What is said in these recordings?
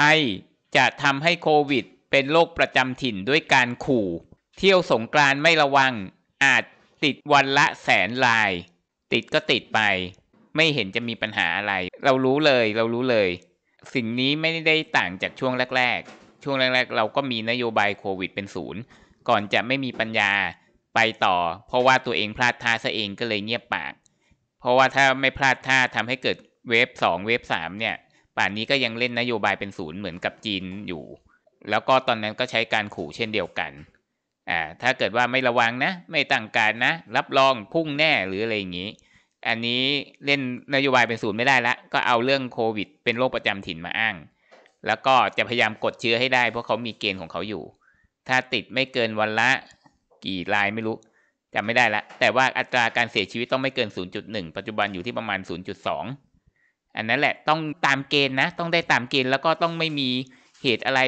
ไทยจะทำให้โควิด เป็นโรคประจำถิ่นด้วยการขู่ เที่ยวสงกรานไม่ระวังอาจติดวันละแสนลาย ติดก็ติดไป ไม่เห็นจะมีปัญหาอะไร เรารู้เลยเรารู้เลย สิ่งนี้ไม่ได้ต่างจากช่วงแรกๆ ช่วงแรกๆเราก็มีนโยบายโควิดเป็นศูนย์ก่อนจะไม่มีปัญญาไปต่อ เพราะว่าตัวเองพลาดท่าซะเองก็เลยเงียบปากเพราะว่าถ้าไม่พลาดท่าทำให้เกิดเวฟสองเวฟสามเนี่ยป่านนี้ก็ยังเล่นนโยบายเป็นศูนย์เหมือนกับจีนอยู่ แล้วก็ตอนนั้นก็ใช้การขู่เช่นเดียวกัน อ่า ถ้าเกิดว่าไม่ระวังนะ ไม่ตั้งการนะ รับรองพุ่งแน่หรืออะไรอย่างนี้ อันนี้เล่นนโยบายเป็นศูนย์ไม่ได้ละก็เอาเรื่องโควิดเป็นโรคประจำถิ่นมาอ้าง แล้วก็จะพยายามกดเชื้อให้ได้ เพราะเขามีเกณฑ์ของเขาอยู่ ถ้าติดไม่เกินวันละกี่รายไม่รู้จำไม่ได้ละ แต่ว่าอัตราการเสียชีวิตต้องไม่เกิน 0.1 ปัจจุบันอยู่ที่ประมาณ 0.2อันนั้นแหละต้องตามเกณฑ์นะ ต้องได้ตามเกณฑ์แล้วก็ต้องไม่มีเหตุอะไร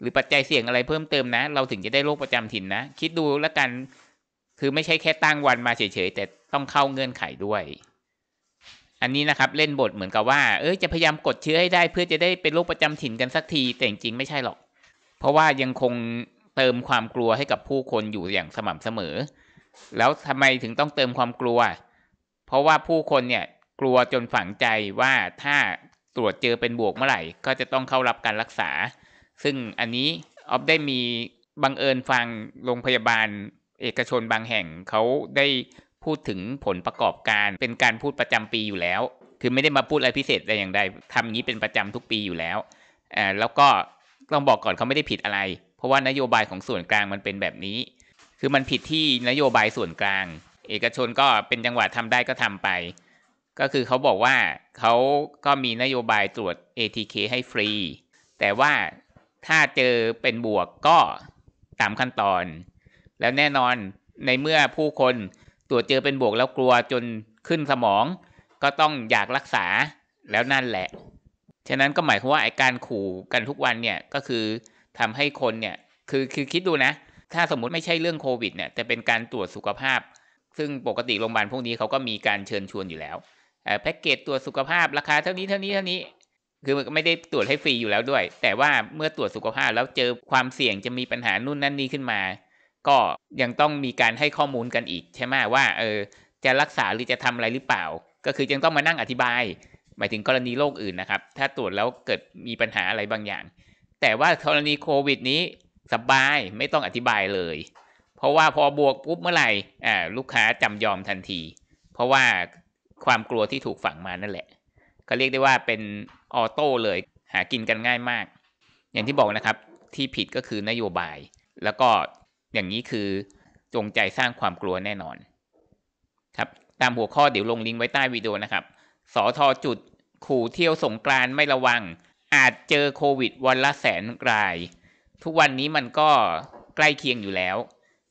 หรือปัจจัยเสี่ยงอะไรเพิ่มเติมนะ เราถึงจะได้ โรคประจำถิ่นนะ คิดดูแล้วกันคือไม่ใช่แค่ตั้งวันมาเฉยๆแต่ต้องเข้าเงื่อนไขด้วย อันนี้นะครับเล่นบทเหมือนกับว่า เออจะพยายามกดเชื้อให้ได้ เพื่อจะได้เป็นโรค ประจำถิ่นกันสักทีแต่จริงๆไม่ใช่หรอก เพราะว่ายังคงเติมความกลัวให้กับผู้คนอยู่อย่างสม่ำเสมอ แล้วทำไมถึงต้องเติมความกลัว เพราะว่าผู้คนเนี่ยกลัวจนฝังใจว่าถ้าตรวจเจอเป็นบวกเมื่อไหร่ ก็จะต้องเข้ารับการรักษา ซึ่งอันนี้ ออฟได้มีบังเอิญฟังโรงพยาบาลเอกชนบางแห่ง เขาได้พูดถึงผลประกอบการเป็นการพูดประจำปีอยู่แล้ว คือไม่ได้มาพูดอะไรพิเศษอะไรอย่างใดทำางนี้เป็นประจำทุกปีอยู่แล้วอ่าแล้วก็ต้องบอกก่อนเขาไม่ได้ผิดอะไร เพราะว่านโยบายของส่วนกลางมันเป็นแบบนี้ คือมันผิดที่นโยบายส่วนกลาง เอกชนก็เป็นจังหวะทำได้ก็ทำไปก็คือเขาบอกว่าเขาก็มีนโยบายตรวจ ATK ให้ฟรี แต่ว่าถ้าเจอเป็นบวกก็ตามขั้นตอน แล้วแน่นอนในเมื่อผู้คนตรวจเจอเป็นบวกแล้วกลัวจนขึ้นสมอง ก็ต้องอยากรักษาแล้วนั่นแหละ ฉะนั้นก็หมายความว่า ไอการขู่กันทุกวันเนี่ย ก็คือทำให้คนเนี่ยคือคือคิดดูนะ ถ้าสมมติไม่ใช่เรื่องโควิดเนี่ยแต่เป็นการตรวจสุขภาพ ซึ่งปกติโรงพยาบาลพวกนี้เขาก็มีการเชิญชวนอยู่แล้วแพ็กเกจตรวจสุขภาพราคา เท่านี้เท่านี้เท่านี้คือมันไม่ได้ตรวจให้ฟรีอยู่แล้วด้วย แต่ว่าเมื่อตรวจสุขภาพแล้วเจอความเสี่ยงจะมีปัญหานู่นนั่นนี่ขึ้นมา ก็ยังต้องมีการให้ข้อมูลกันอีก ใช่ไหมว่าเออจะรักษาหรือจะทำอะไรหรือเปล่า ก็คือยังต้องมานั่งอธิบาย หมายถึงกรณีโรคอื่นนะครับถ้าตรวจแล้วเกิดมีปัญหาอะไรบางอย่าง แต่ว่ากรณีโควิด นี้สบายไม่ต้องอธิบายเลย เพราะว่าพอบวกปุ๊บเมื่อไหร่อ่าลูกค้าจำยอมทันที เพราะว่าความกลัวที่ถูกฝังมานั่นแหละเขาเรียกได้ว่าเป็นออโต้เลยหากินกันง่ายมาก อย่างที่บอกนะครับที่ผิดก็คือนโยบาย แล้วก็อย่างนี้คือจงใจสร้างความกลัวแน่นอน ครับ ตามหัวข้อเดี๋ยวลงลิงก์ไว้ใต้วิดีโอนะครับ สอทอจุดขู่เที่ยวสงกรานไม่ระวังอาจเจอโควิดวันละแสนราย ทุกวันนี้มันก็ใกล้เคียงอยู่แล้ว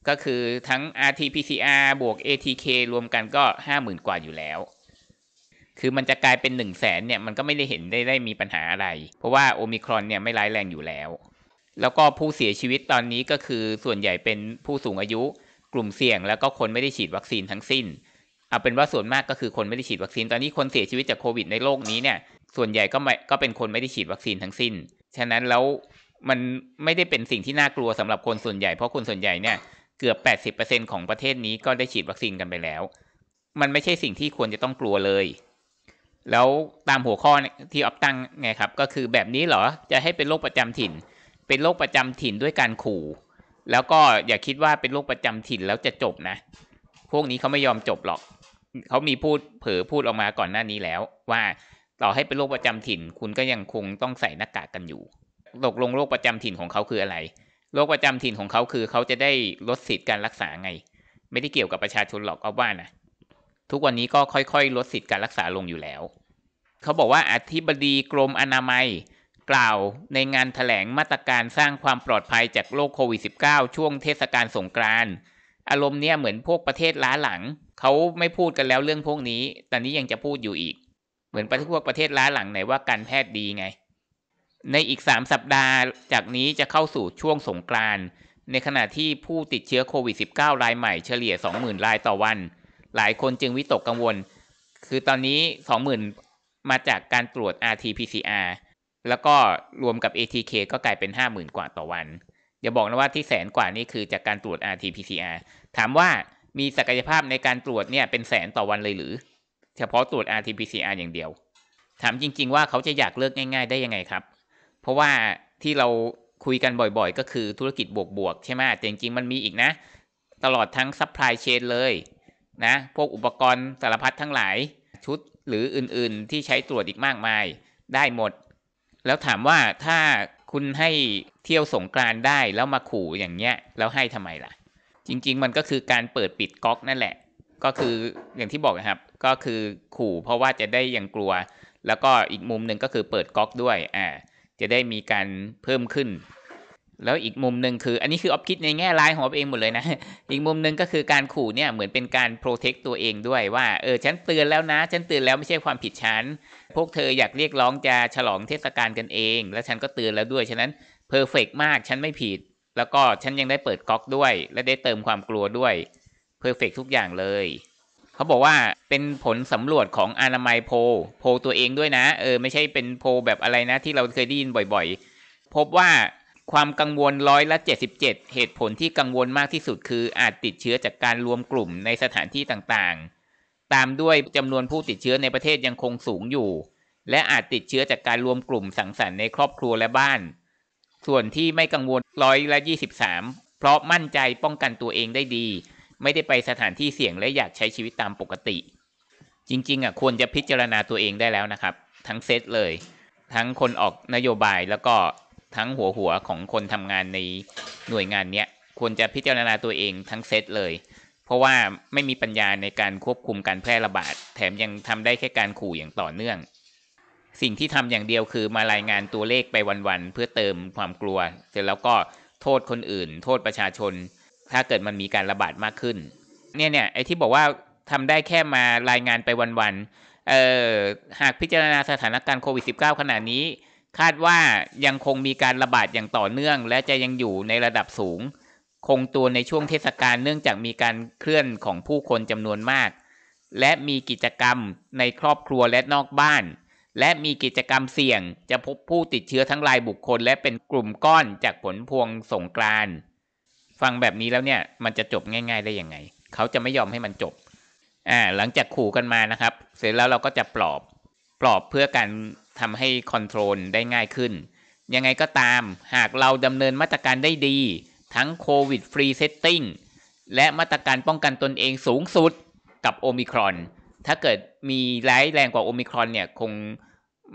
ก็คือทั้ง RT-PCR บวก ATK รวมกันก็ 50,000กว่าอยู่แล้วคือมันจะกลายเป็น1นึ่งแสนเนี่ยมันก็ไม่ได้เห็นได้ได้ มีปัญหาอะไร เพราะว่าโอมิครอนเนี่ยไม่ร้ายแรงอยู่แล้ว แล้วก็ผู้เสียชีวิตตอนนี้ก็คือ ส่วนใหญ่เป็นผู้สูงอายุ กลุ่มเสี่ยง แล้วก็คนไม่ได้ฉีดวัคซีนทั้งสิ้น เอาเป็นว่าส่วนมากก็คือคนไม่ได้ฉีดวัคซีน ตอนนี้คนเสียชีวิตจากโควิดในโลกนี้เนี่ย ส่วนใหญ่ก็ไม่ก็เป็นคนไม่ได้ฉีดวัคซีนทั้งสิ้น ฉะนั้นแล้วมันไม่ได้เป็นสิ่งที่น่ากลัวสำหรับคนส่วนใหญ่ เพราะคนส่วนใหญ่เนี่ยเกือบ 80%ของประเทศนี้ก็ได้ฉีดวัคซีนกันไปแล้ว มันไม่ใช่สิ่งที่ควรจะต้องกลัวเลยแล้วตามหัวข้อที่ออฟตั้งไงครับก็คือแบบนี้เหรอจะให้เป็นโรคประจำถิ่น เป็นโรคประจำถิ่นด้วยการขู่แล้วก็อย่าคิดว่าเป็นโรคประจำถิ่นแล้วจะจบนะพวกนี้เขาไม่ยอมจบหรอก เขามีพูดเผลอพูดออกมาก่อนหน้านี้แล้ว ว่าต่อให้เป็นโรคประจำถิ่นคุณก็ยังคงต้องใส่หน้ากากกันอยู่ตกลงโรคประจำถิ่นของเขาคืออะไรโรคประจำถิ่นของเขาคือเขาจะได้ลดสิทธิ์การรักษาไง ไม่ได้เกี่ยวกับประชาชนหรอกเอาว่านะทุกวันนี้ก็ค่อย ๆ ลดสิทธิ์การรักษาลงอยู่แล้วเขาบอกว่าอธิบดีกรมอนามัยกล่าวในงานถแถลงมาตรการสร้างความปลอดภัยจากโรคโควิด -19 ช่วงเทศกาลสงกรานต์อารมณ์เนี่ยเหมือนพวกประเทศล้าหลังเขาไม่พูดกันแล้วเรื่องพวกนี้ แต่นี้ยังจะพูดอยู่อีก เหมือนประเทศพวกประเทศล้าหลังไหนว่าการแพทย์ดีไง ในอีก 3 สัปดาห์ จากนี้จะเข้าสู่ช่วงสงกรานต์ในขณะที่ผู้ติดเชื้อโควิด -19 รายใหม่เฉลี่ย20,000รายต่อวันหลายคนจึงวิตกกังวล คือตอนนี้ 20,000มาจากการตรวจ RT-PCR แล้วก็รวมกับ ATK ก็กลายเป็น 50,000 กว่าต่อวัน อย่าบอกนะว่าที่แสนกว่านี่คือจากการตรวจ RT-PCR ถามว่ามีศักยภาพในการตรวจเนี่ยเป็นแสนต่อวันเลยหรือ เฉพาะตรวจ RT-PCR อย่างเดียว ถามจริงๆว่าเขาจะอยากเลิกง่าย ๆ ได้ยังไงครับ เพราะว่าที่เราคุยกันบ่อยๆ ก็คือธุรกิจบวกๆใช่ไหมแต่จริงๆมันมีอีกนะตลอดทั้งซัพพลายเชนเลยนะ พวกอุปกรณ์สารพัดทั้งหลาย ชุดหรืออื่น ๆ ที่ใช้ตรวจอีกมากมาย ได้หมด แล้วถามว่าถ้าคุณให้เที่ยวสงกรานได้แล้วมาขู่อย่างเงี้ย แล้วให้ทำไม ล่ะ จริง ๆ มันก็คือการเปิดปิดก๊อกนั่นแหละ ก็คืออย่างที่บอกนะครับ ก็คือขู่เพราะว่าจะได้ยังกลัว แล้วก็อีกมุมหนึ่งก็คือเปิดก๊อกด้วยอ่าจะได้มีการเพิ่มขึ้นแล้วอีกมุมหนึ่งคืออันนี้คือออฟคิดในแง่ร้ายของอเองหมดเลยนะอีกมุมหนึ่งก็คือการขู่เนี่ยเหมือนเป็นการโปรเทคตัวเองด้วย ว่าเออฉันเตือนแล้วนะ ฉันเตือนแล้วไม่ใช่ความผิดฉันพวกเธออยากเรียกร้องจะฉลองเทศกาลกันเอง แล้วฉันก็เตือนแล้วด้วยฉะนั้นเพอร์เฟกมากฉันไม่ผิดแล้วก็ฉันยังได้เปิดก๊อกด้วย และได้เติมความกลัวด้วยเพอร์เฟกทุกอย่างเลยเขาบอกว่าเป็นผลสำรวจของอนามัยโพโพตัวเองด้วยนะเออไม่ใช่เป็นโพแบบอะไรนะที่เราเคยได้ยินบ่อยๆ พบว่าความกังวลร้อยละ77 เหตุผลที่กังวลมากที่สุด คืออาจติดเชื้อจากการรวมกลุ่มในสถานที่ต่างๆ ตามด้วยจำนวนผู้ติดเชื้อในประเทศยังคงสูงอยู่ และอาจติดเชื้อจากการรวมกลุ่มสังสรรค์ในครอบครัวและบ้าน ส่วนที่ไม่กังวลร้อยละ23เพราะมั่นใจป้องกันตัวเองได้ดี ไม่ได้ไปสถานที่เสี่ยงและอยากใช้ชีวิตตามปกติ จริง ๆอ่ะควรจะพิจารณาตัวเองได้แล้วนะครับ ทั้งเซตเลย ทั้งคนออกนโยบายแล้วก็ทั้งหัวหัวของคนทำงานในหน่วยงานเนี้ยควรจะพิจารณาตัวเองทั้งเซตเลย เพราะว่าไม่มีปัญญาในการควบคุมการแพร่ระบาด แถมยังทำได้แค่การขู่อย่างต่อเนื่อง สิ่งที่ทำอย่างเดียวคือมารายงานตัวเลขไปวัน ๆเพื่อเติมความกลัว เสร็จแล้วก็โทษคนอื่น โทษประชาชน ถ้าเกิดมันมีการระบาดมากขึ้นเนี่ยเนี่ยไอ้ที่บอกว่าทำได้แค่มารายงานไปวันๆเอ่อหากพิจารณาสถานการณ์โควิด -19 ขนาดนี้คาดว่ายังคงมีการระบาดอย่างต่อเนื่อง และจะยังอยู่ในระดับสูง คงตัวในช่วงเทศกาลเนื่องจากมีการเคลื่อนของผู้คนจำนวนมาก และมีกิจกรรมในครอบครัวและนอกบ้าน และมีกิจกรรมเสี่ยง จะพบผู้ติดเชื้อทั้งรายบุคคล และเป็นกลุ่มก้อนจากผลพวงสงกรานฟังแบบนี้แล้วเนี่ยมันจะจบง่ายๆได้ยังไง เขาจะไม่ยอมให้มันจบอ่าหลังจากขู่กันมานะครับ เสร็จแล้วเราก็จะปลอบปลอบเพื่อการทำให้คอนโทรลได้ง่ายขึ้น ยังไงก็ตาม หากเราดำเนินมาตรการได้ดีทั้งโควิดฟรีเซตติ้งและมาตรการป้องกันตนเองสูงสุดกับโอมิครอน ถ้าเกิดมีร้ายแรงกว่าโอมิครอนเนี่ยคง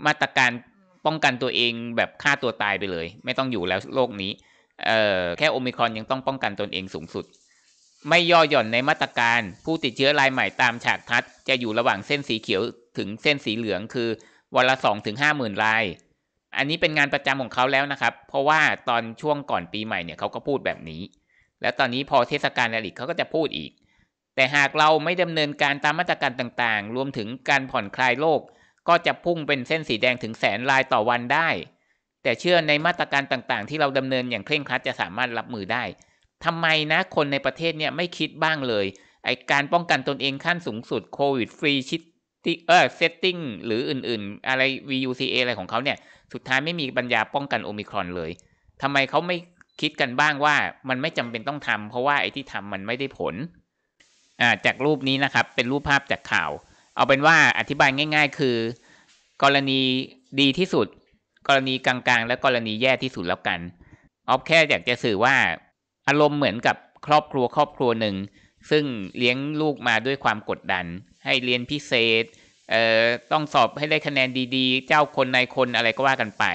มาตรการป้องกันตัวเองแบบฆ่าตัวตายไปเลย ไม่ต้องอยู่แล้วโลกนี้ เอ่อแค่โอมิครอนยังต้องป้องกันตนเองสูงสุด ไม่ย่อหย่อนในมาตรการผู้ติดเชื้อรายใหม่ตามฉากทัดจะอยู่ระหว่างเส้นสีเขียวถึงเส้นสีเหลืองคือวันละ2อถึงห้าหมื่นราย อันนี้เป็นงานประจำของเขาแล้วนะครับ เพราะว่าตอนช่วงก่อนปีใหม่เนี่ยเขาก็พูดแบบนี้ แล้วตอนนี้พอเทศกาลแาลิกเขาก็จะพูดอีก แต่หากเราไม่ดำเนินการตามมาตรการต่างๆ รวมถึงการผ่อนคลายโรค ก็จะพุ่งเป็นเส้นสีแดงถึงแสนรายต่อวันได้ แต่เชื่อในมาตรการต่างๆ ที่เราดำเนินอย่างเคร่งครัดจะสามารถรับมือได้ ทำไมนะคนในประเทศเนี่ยไม่คิดบ้างเลย ไอการป้องกันตนเองขั้นสูงสุดโควิดฟรีชิดติเออเซตติ้งหรืออื่นๆ อะไร VUCA อะไรของเขาเนี่ย สุดท้ายไม่มีปัญญาป้องกัน โอมิครอน เลยทำไมเขาไม่คิดกันบ้างว่ามันไม่จำเป็นต้องทำเพราะว่า ไอ้ ที่ทำมันไม่ได้ผล อ่า จากรูปนี้นะครับ เป็นรูปภาพจากข่าว เอาเป็นว่าอธิบายง่าย ๆ คือ กรณีดีที่สุด กรณีกลางๆ และกรณีแย่ที่สุดแล้วกันออฟแค่อยากจะสื่อว่าอารมณ์เหมือนกับครอบครัวครอบครัวหนึ่งซึ่งเลี้ยงลูกมาด้วยความกดดันให้เรียนพิเศษ เอ่อ ต้องสอบให้ได้คะแนนดีๆ เจ้าคนนายคนอะไรก็ว่ากันไป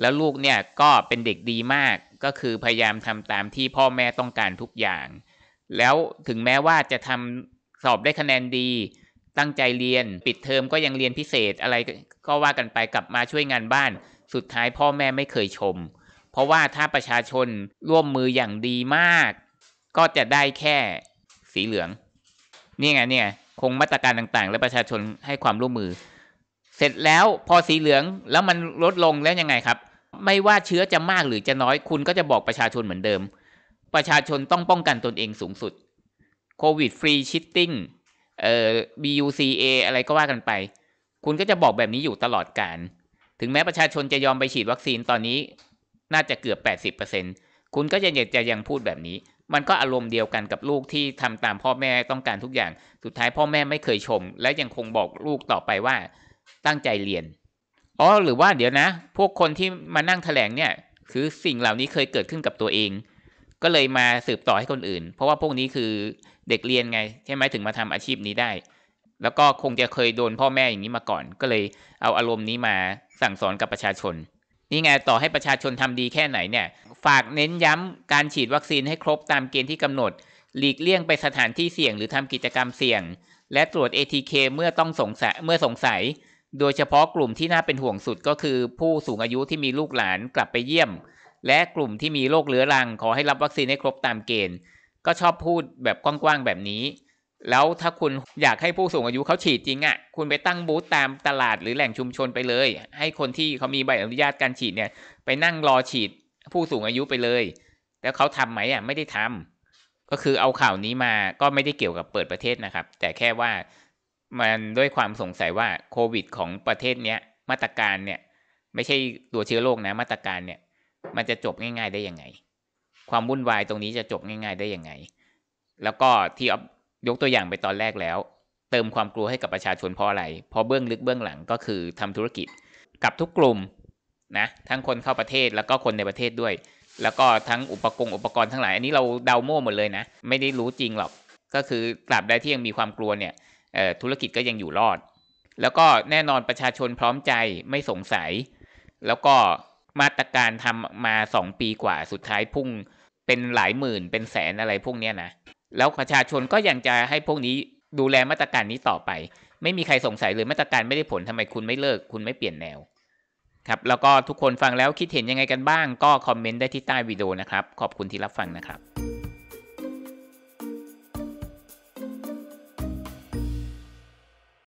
แล้วลูกเนี่ยก็เป็นเด็กดีมาก ก็คือพยายามทำตามที่พ่อแม่ต้องการทุกอย่าง แล้วถึงแม้ว่าจะทำสอบได้คะแนนดี ตั้งใจเรียน ปิดเทอมก็ยังเรียนพิเศษอะไรก็ว่ากันไป กลับมาช่วยงานบ้าน สุดท้ายพ่อแม่ไม่เคยชม เพราะว่าถ้าประชาชนร่วมมืออย่างดีมาก ก็จะได้แค่สีเหลือง นี่ไงเนี่ยคงมาตรการต่างๆ และประชาชนให้ความร่วมมือ เสร็จแล้วพอสีเหลืองแล้วมันลดลงแล้วยังไงครับ ไม่ว่าเชื้อจะมากหรือจะน้อย คุณก็จะบอกประชาชนเหมือนเดิม ประชาชนต้องป้องกันตนเองสูงสุดโควิดฟรีชิตติ้งเอ่อ BUCA อะไรก็ว่ากันไป คุณก็จะบอกแบบนี้อยู่ตลอดการ ถึงแม้ประชาชนจะยอมไปฉีดวัคซีนตอนนี้ น่าจะเกือบ80%คุณก็ยังจะยังพูดแบบนี้มันก็อารมณ์เดียวกันกับลูกที่ทำตามพ่อแม่ต้องการทุกอย่าง สุดท้ายพ่อแม่ไม่เคยชม และยังคงบอกลูกต่อไปว่าตั้งใจเรียน อ๋อ หรือว่าเดี๋ยวนะ พวกคนที่มานั่งแถลงเนี่ยคือสิ่งเหล่านี้เคยเกิดขึ้นกับตัวเอง ก็เลยมาสืบต่อให้คนอื่น เพราะว่าพวกนี้คือเด็กเรียนไงใช่ไหมถึงมาทำอาชีพนี้ได้ แล้วก็คงจะเคยโดนพ่อแม่อย่างนี้มาก่อน ก็เลยเอาอารมณ์นี้มาสั่งสอนกับประชาชนนี่ไงต่อให้ประชาชนทำดีแค่ไหนเนี่ยฝากเน้นย้ำการฉีดวัคซีนให้ครบตามเกณฑ์ที่กำหนด หลีกเลี่ยงไปสถานที่เสี่ยงหรือทำกิจกรรมเสี่ยง และตรวจ ATK เมื่อต้องสงสัยเมื่อสงสัย โดยเฉพาะกลุ่มที่น่าเป็นห่วงสุดก็คือ ผู้สูงอายุที่มีลูกหลานกลับไปเยี่ยม และกลุ่มที่มีโรคเรื้อรัง ขอให้รับวัคซีนให้ครบตามเกณฑ์ ก็ชอบพูดแบบกว้างๆแบบนี้แล้วถ้าคุณอยากให้ผู้สูงอายุเขาฉีดจริงอะ่ะ คุณไปตั้งบูธตามตลาดหรือแหล่งชุมชนไปเลย ให้คนที่เขามีใบอนุญาตการฉีดเนี่ย ไปนั่งรอฉีดผู้สูงอายุไปเลย แล้วเขาทํำไหมอะ่ะไม่ได้ทำ ก็คือเอาข่าวนี้มา ก็ไม่ได้เกี่ยวกับเปิดประเทศนะครับ แต่แค่ว่ามันด้วยความสงสัยว่าโควิดของประเทศเนี้ยมาตรการเนี่ย ไม่ใช่ตัวเชื้อโรคนะ มาตรการเนี่ย มันจะจบง่าย ๆได้ยังไง ความวุ่นวายตรงนี้จะจบง่าย ๆได้ยังไง แล้วก็ที่ยกตัวอย่างไปตอนแรกแล้ว เติมความกลัวให้กับประชาชนเพราะอะไร เพราะเบื้องลึกเบื้องหลังก็คือทำธุรกิจกับทุกกลุ่ม นะ ทั้งคนเข้าประเทศแล้วก็คนในประเทศด้วย แล้วก็ทั้งอุปกรณ์ อุปกรณ์ทั้งหลาย อันนี้เรา เดาโม่หมดเลยนะ ไม่ได้รู้จริงหรอกก็คือตราบใดที่ยังมีความกลัวเนี่ยธุรกิจก็ยังอยู่รอด แล้วก็แน่นอนประชาชนพร้อมใจไม่สงสัย แล้วก็มาตรการทำมา2ปีกว่าสุดท้ายพุ่งเป็นหลายหมื่นเป็นแสนอะไรพวกเนี้ยนะแล้วประชาชนก็ยังจะให้พวกนี้ดูแลมาตรการนี้ต่อไป ไม่มีใครสงสัยเลยมาตรการไม่ได้ผลทำไมคุณไม่เลิกคุณไม่เปลี่ยนแนว ครับแล้วก็ทุกคนฟังแล้วคิดเห็นยังไงกันบ้างก็คอมเมนต์ได้ที่ใต้วิดีโอนะครับ ขอบคุณที่รับฟังนะครับ